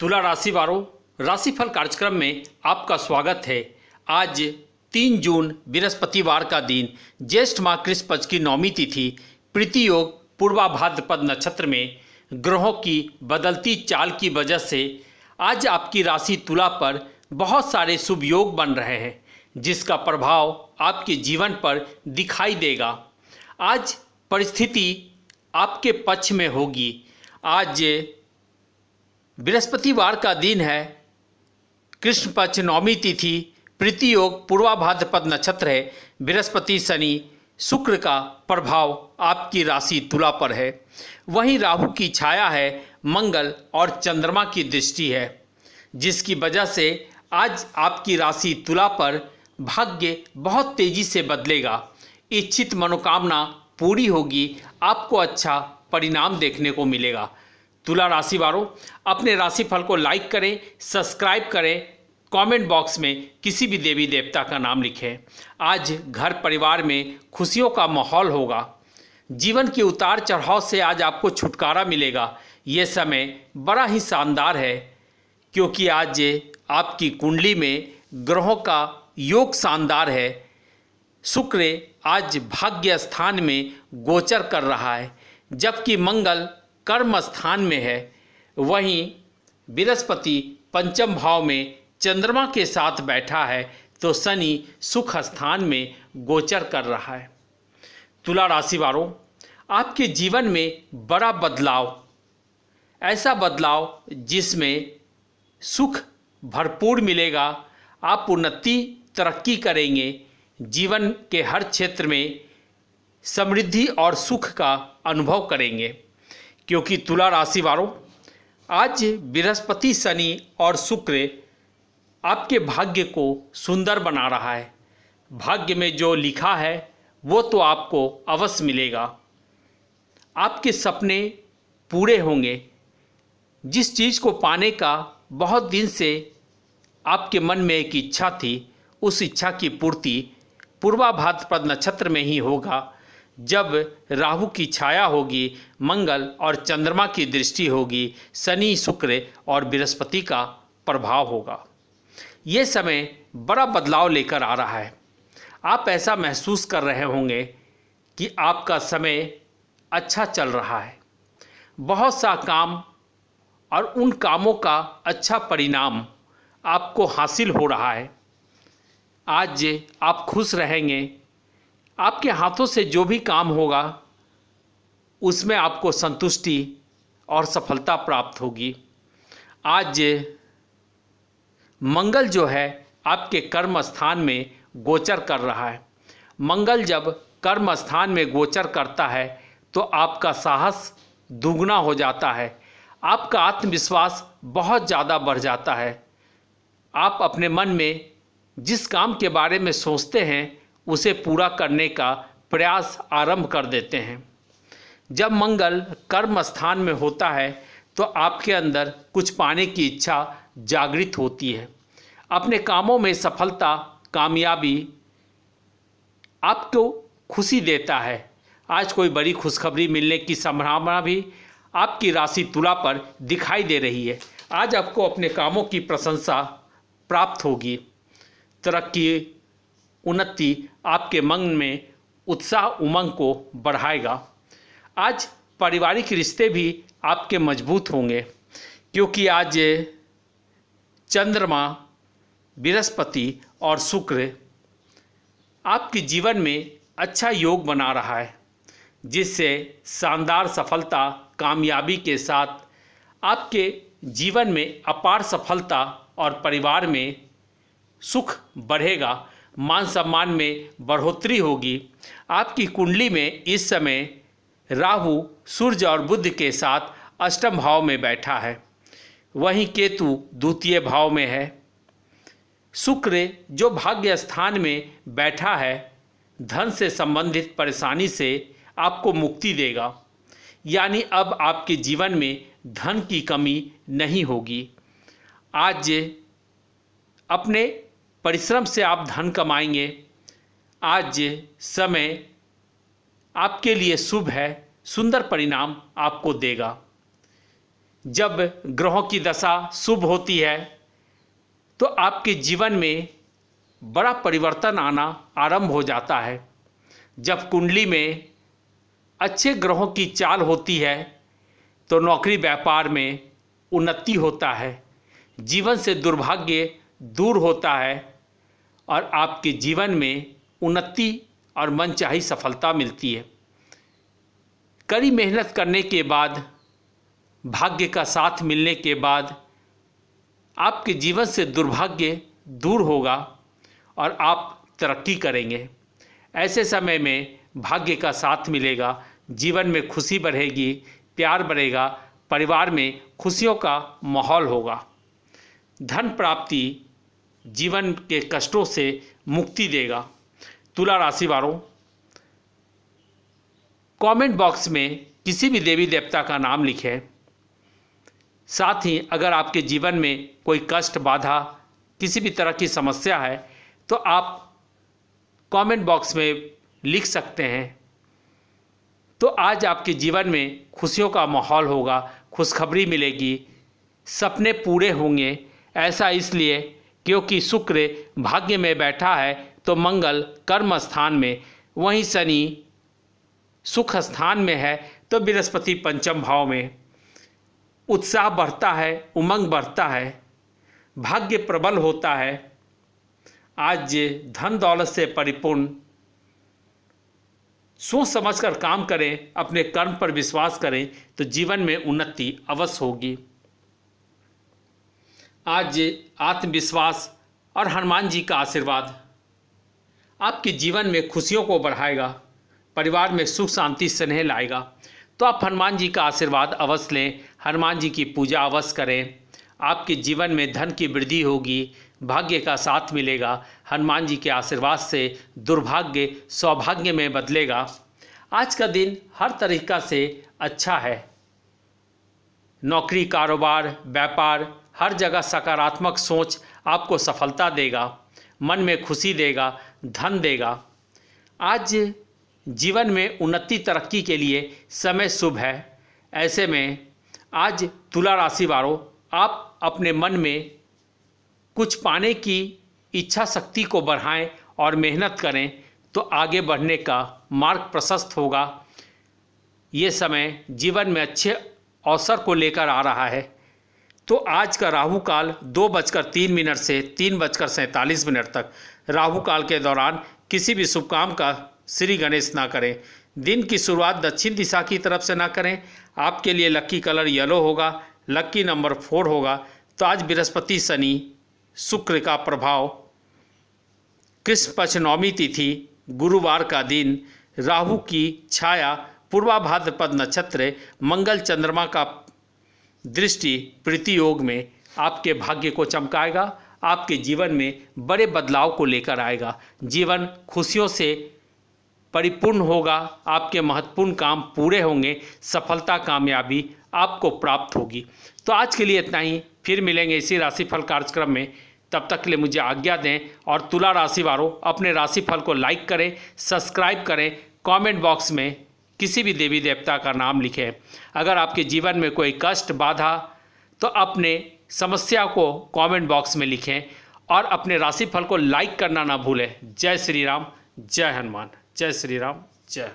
तुला राशि वालों राशिफल कार्यक्रम में आपका स्वागत है आज तीन जून बृहस्पतिवार का दिन ज्येष्ठ माह कृष्ण पक्ष की नौमी तिथि प्रीति योग पूर्वा भाद्रपद नक्षत्र में ग्रहों की बदलती चाल की वजह से आज आपकी राशि तुला पर बहुत सारे शुभ योग बन रहे हैं जिसका प्रभाव आपके जीवन पर दिखाई देगा आज परिस्थिति आपके पक्ष में होगी आज बृहस्पतिवार का दिन है कृष्ण पक्ष नवमी तिथि प्रीति योग पूर्वाभाद्रपद नक्षत्र है बृहस्पति शनि शुक्र का प्रभाव आपकी राशि तुला पर है वहीं राहु की छाया है मंगल और चंद्रमा की दृष्टि है जिसकी वजह से आज आपकी राशि तुला पर भाग्य बहुत तेजी से बदलेगा इच्छित मनोकामना पूरी होगी आपको अच्छा परिणाम देखने को मिलेगा तुला राशि वालों अपने राशिफल को लाइक करें सब्सक्राइब करें कमेंट बॉक्स में किसी भी देवी देवता का नाम लिखें आज घर परिवार में खुशियों का माहौल होगा जीवन के उतार चढ़ाव से आज आपको छुटकारा मिलेगा ये समय बड़ा ही शानदार है क्योंकि आज आपकी कुंडली में ग्रहों का योग शानदार है शुक्र आज भाग्य स्थान में गोचर कर रहा है जबकि मंगल कर्म स्थान में है वहीं बृहस्पति पंचम भाव में चंद्रमा के साथ बैठा है तो शनि सुख स्थान में गोचर कर रहा है तुला राशि वालों आपके जीवन में बड़ा बदलाव ऐसा बदलाव जिसमें सुख भरपूर मिलेगा आप उन्नति तरक्की करेंगे जीवन के हर क्षेत्र में समृद्धि और सुख का अनुभव करेंगे क्योंकि तुला राशि वालों आज बृहस्पति शनि और शुक्र आपके भाग्य को सुंदर बना रहा है भाग्य में जो लिखा है वो तो आपको अवश्य मिलेगा आपके सपने पूरे होंगे जिस चीज़ को पाने का बहुत दिन से आपके मन में एक इच्छा थी उस इच्छा की पूर्ति पूर्वाभाद्रपद नक्षत्र में ही होगा जब राहु की छाया होगी मंगल और चंद्रमा की दृष्टि होगी शनि शुक्र और बृहस्पति का प्रभाव होगा ये समय बड़ा बदलाव लेकर आ रहा है आप ऐसा महसूस कर रहे होंगे कि आपका समय अच्छा चल रहा है बहुत सा काम और उन कामों का अच्छा परिणाम आपको हासिल हो रहा है आज आप खुश रहेंगे आपके हाथों से जो भी काम होगा उसमें आपको संतुष्टि और सफलता प्राप्त होगी आज मंगल जो है आपके कर्म स्थान में गोचर कर रहा है मंगल जब कर्म स्थान में गोचर करता है तो आपका साहस दुगना हो जाता है आपका आत्मविश्वास बहुत ज़्यादा बढ़ जाता है आप अपने मन में जिस काम के बारे में सोचते हैं उसे पूरा करने का प्रयास आरंभ कर देते हैं जब मंगल कर्म स्थान में होता है तो आपके अंदर कुछ पाने की इच्छा जागृत होती है अपने कामों में सफलता कामयाबी आपको खुशी देता है आज कोई बड़ी खुशखबरी मिलने की संभावना भी आपकी राशि तुला पर दिखाई दे रही है आज आपको अपने कामों की प्रशंसा प्राप्त होगी तरक्की उन्नति आपके मन में उत्साह उमंग को बढ़ाएगा आज पारिवारिक रिश्ते भी आपके मजबूत होंगे क्योंकि आज चंद्रमा बृहस्पति और शुक्र आपके जीवन में अच्छा योग बना रहा है जिससे शानदार सफलता कामयाबी के साथ आपके जीवन में अपार सफलता और परिवार में सुख बढ़ेगा मान सम्मान में बढ़ोतरी होगी आपकी कुंडली में इस समय राहु सूर्य और बुद्ध के साथ अष्टम भाव में बैठा है वहीं केतु द्वितीय भाव में है शुक्र जो भाग्य स्थान में बैठा है धन से संबंधित परेशानी से आपको मुक्ति देगा यानी अब आपके जीवन में धन की कमी नहीं होगी आज अपने परिश्रम से आप धन कमाएंगे आज समय आपके लिए शुभ है सुंदर परिणाम आपको देगा जब ग्रहों की दशा शुभ होती है तो आपके जीवन में बड़ा परिवर्तन आना आरंभ हो जाता है जब कुंडली में अच्छे ग्रहों की चाल होती है तो नौकरी व्यापार में उन्नति होता है जीवन से दुर्भाग्य दूर होता है और आपके जीवन में उन्नति और मनचाही सफलता मिलती है कड़ी मेहनत करने के बाद भाग्य का साथ मिलने के बाद आपके जीवन से दुर्भाग्य दूर होगा और आप तरक्की करेंगे ऐसे समय में भाग्य का साथ मिलेगा जीवन में खुशी बढ़ेगी प्यार बढ़ेगा परिवार में खुशियों का माहौल होगा धन प्राप्ति जीवन के कष्टों से मुक्ति देगा तुला राशि वालों कमेंट बॉक्स में किसी भी देवी देवता का नाम लिखें साथ ही अगर आपके जीवन में कोई कष्ट बाधा किसी भी तरह की समस्या है तो आप कमेंट बॉक्स में लिख सकते हैं तो आज आपके जीवन में खुशियों का माहौल होगा खुशखबरी मिलेगी सपने पूरे होंगे ऐसा इसलिए क्योंकि शुक्र भाग्य में बैठा है तो मंगल कर्म स्थान में वहीं शनि सुख स्थान में है तो बृहस्पति पंचम भाव में उत्साह बढ़ता है उमंग बढ़ता है भाग्य प्रबल होता है आज धन दौलत से परिपूर्ण सोच समझकर काम करें अपने कर्म पर विश्वास करें तो जीवन में उन्नति अवश्य होगी आज आत्मविश्वास और हनुमान जी का आशीर्वाद आपके जीवन में खुशियों को बढ़ाएगा परिवार में सुख शांति स्नेह लाएगा तो आप हनुमान जी का आशीर्वाद अवश्य लें हनुमान जी की पूजा अवश्य करें आपके जीवन में धन की वृद्धि होगी भाग्य का साथ मिलेगा हनुमान जी के आशीर्वाद से दुर्भाग्य सौभाग्य में बदलेगा आज का दिन हर तरीका से अच्छा है नौकरी कारोबार व्यापार हर जगह सकारात्मक सोच आपको सफलता देगा मन में खुशी देगा धन देगा आज जीवन में उन्नति तरक्की के लिए समय शुभ है ऐसे में आज तुला राशि वालों आप अपने मन में कुछ पाने की इच्छा शक्ति को बढ़ाएं और मेहनत करें तो आगे बढ़ने का मार्ग प्रशस्त होगा ये समय जीवन में अच्छे अवसर को लेकर आ रहा है तो आज का राहु काल दो बजकर तीन मिनट से तीन बजकर सैंतालीस मिनट तक राहु काल के दौरान किसी भी शुभ काम का श्री गणेश ना करें दिन की शुरुआत दक्षिण दिशा की तरफ से ना करें आपके लिए लक्की कलर येलो होगा लक्की नंबर फोर होगा तो आज बृहस्पति शनि शुक्र का प्रभाव कृष्ण पंचनौमी तिथि गुरुवार का दिन राहु की छाया पूर्वाभाद्रपद नक्षत्र मंगल चंद्रमा का दृष्टि योग में आपके भाग्य को चमकाएगा आपके जीवन में बड़े बदलाव को लेकर आएगा जीवन खुशियों से परिपूर्ण होगा आपके महत्वपूर्ण काम पूरे होंगे सफलता कामयाबी आपको प्राप्त होगी तो आज के लिए इतना ही फिर मिलेंगे इसी राशिफल कार्यक्रम में तब तक के लिए मुझे आज्ञा दें और तुला राशि वालों अपने राशिफल को लाइक करें सब्सक्राइब करें कमेंट बॉक्स में किसी भी देवी देवता का नाम लिखें अगर आपके जीवन में कोई कष्ट बाधा तो अपने समस्या को कमेंट बॉक्स में लिखें और अपने राशिफल को लाइक करना ना भूलें जय श्री राम जय हनुमान जय श्री राम जय